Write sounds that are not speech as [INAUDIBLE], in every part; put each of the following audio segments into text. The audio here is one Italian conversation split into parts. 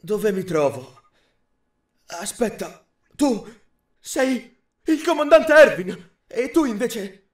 Dove mi trovo? Aspetta, tu sei il comandante Erwin e tu invece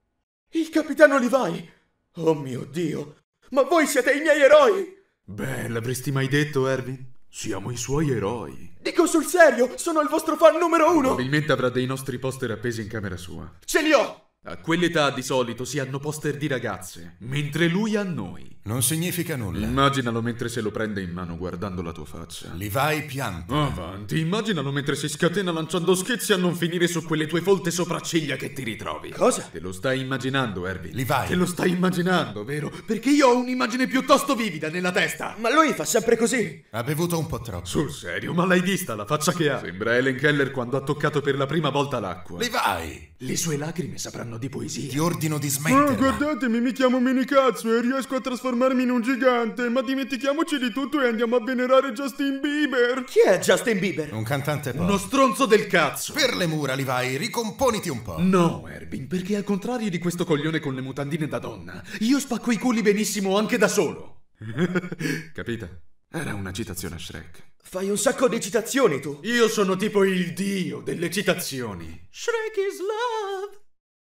il capitano Levi. Oh mio Dio, ma voi siete i miei eroi! Beh, l'avresti mai detto, Erwin? Siamo i suoi eroi. Dico sul serio, sono il vostro fan numero uno! Probabilmente avrà dei nostri poster appesi in camera sua. Ce li ho! A quell'età di solito si hanno poster di ragazze, mentre lui a noi. Non significa nulla. Immaginalo mentre se lo prende in mano guardando la tua faccia. Li vai pianto. Avanti, immaginalo mentre si scatena lanciando schizzi a non finire su quelle tue folte sopracciglia che ti ritrovi. Cosa? Te lo stai immaginando, Herbie. Li vai. Te lo stai immaginando, vero? Perché io ho un'immagine piuttosto vivida nella testa. Ma lui fa sempre così. Ha bevuto un po' troppo. Sul serio, ma l'hai vista la faccia che ha? Sembra Helen Keller quando ha toccato per la prima volta l'acqua. Li vai. Le sue lacrime sapranno anno di poesia. Ti ordino di smetterla. Oh, guardatemi, mi chiamo Minicazzo e riesco a trasformarmi in un gigante. Ma dimentichiamoci di tutto e andiamo a venerare Justin Bieber. Chi è Justin Bieber? Un cantante pop. Uno stronzo del cazzo. Per le mura, Levi, ricomponiti un po'. No, Erwin, perché al contrario di questo coglione con le mutandine da donna, io spacco i culi benissimo anche da solo. [LAUGHS] Capita? Era una citazione a Shrek. Fai un sacco di citazioni tu. Io sono tipo il dio delle citazioni. Shrek is love.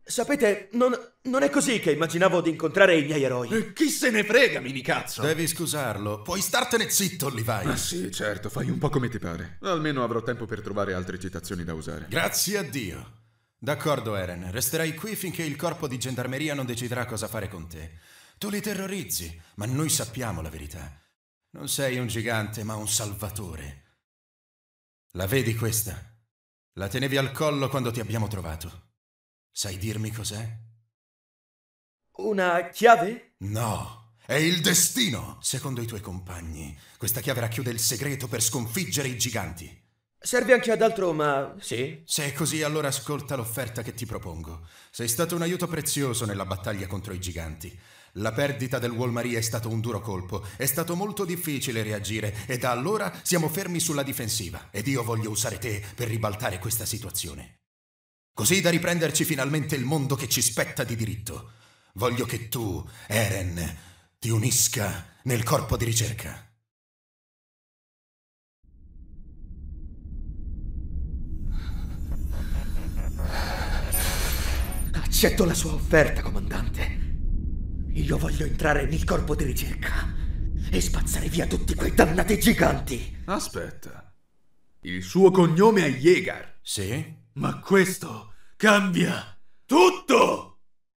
Sapete, non, non, è così che immaginavo di incontrare i miei eroi. E eh, chi se ne frega, mini cazzo! Devi scusarlo. Puoi startene zitto, Levi. Ah, sì, certo, fai un po' come ti pare. Almeno avrò tempo per trovare altre citazioni da usare. Grazie a Dio. D'accordo, Eren. Resterai qui finché il corpo di gendarmeria non deciderà cosa fare con te. Tu li terrorizzi, ma noi sappiamo la verità. Non sei un gigante, ma un salvatore. La vedi questa? La tenevi al collo quando ti abbiamo trovato. Sai dirmi cos'è? Una chiave? No, è il destino! Secondo i tuoi compagni, questa chiave racchiude il segreto per sconfiggere i giganti. Serve anche ad altro, ma sì. Se è così, allora ascolta l'offerta che ti propongo. Sei stato un aiuto prezioso nella battaglia contro i giganti. La perdita del Walmarie è stato un duro colpo, è stato molto difficile reagire e da allora siamo fermi sulla difensiva ed io voglio usare te per ribaltare questa situazione così da riprenderci finalmente il mondo che ci spetta di diritto. Voglio che tu, Eren, ti unisca nel corpo di ricerca. Accetto la sua offerta, comandante. Io voglio entrare nel corpo di ricerca e spazzare via tutti quei dannati giganti. Aspetta. Il suo cognome è Jäger. Sì? Ma questo cambia tutto!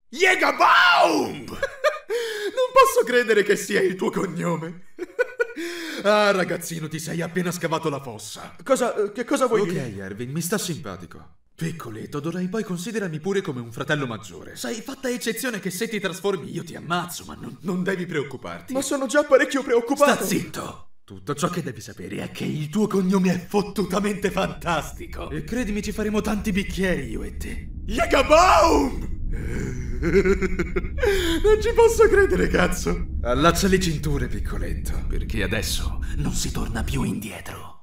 Jägerbaum! [LAUGHS] non posso credere che sia il tuo cognome. [LAUGHS] ah, ragazzino, ti sei appena scavato la fossa. Cosa, che cosa vuoi dire? Ok, Erwin, mi sta simpatico. Piccoletto, d'ora poi considerami pure come un fratello maggiore. Sai, fatta eccezione che se ti trasformi io ti ammazzo, ma non, non devi preoccuparti. Ma sono già parecchio preoccupato. Sta zitto! Tutto ciò che devi sapere è che il tuo cognome è fottutamente fantastico. E credimi, ci faremo tanti bicchieri io e te. Yagaboom! non ci posso credere, cazzo. Allaccia le cinture, piccoletto. Perché adesso non si torna più indietro.